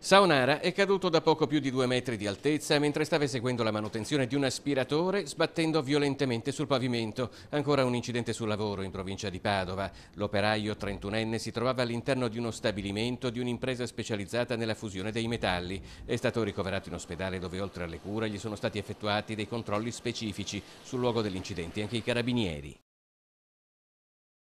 Saonara è caduto da poco più di due metri di altezza mentre stava eseguendo la manutenzione di un aspiratore sbattendo violentemente sul pavimento. Ancora un incidente sul lavoro in provincia di Padova. L'operaio 31enne si trovava all'interno di uno stabilimento di un'impresa specializzata nella fusione dei metalli. È stato ricoverato in ospedale dove oltre alle cure gli sono stati effettuati dei controlli specifici sul luogo dell'incidente anche i carabinieri.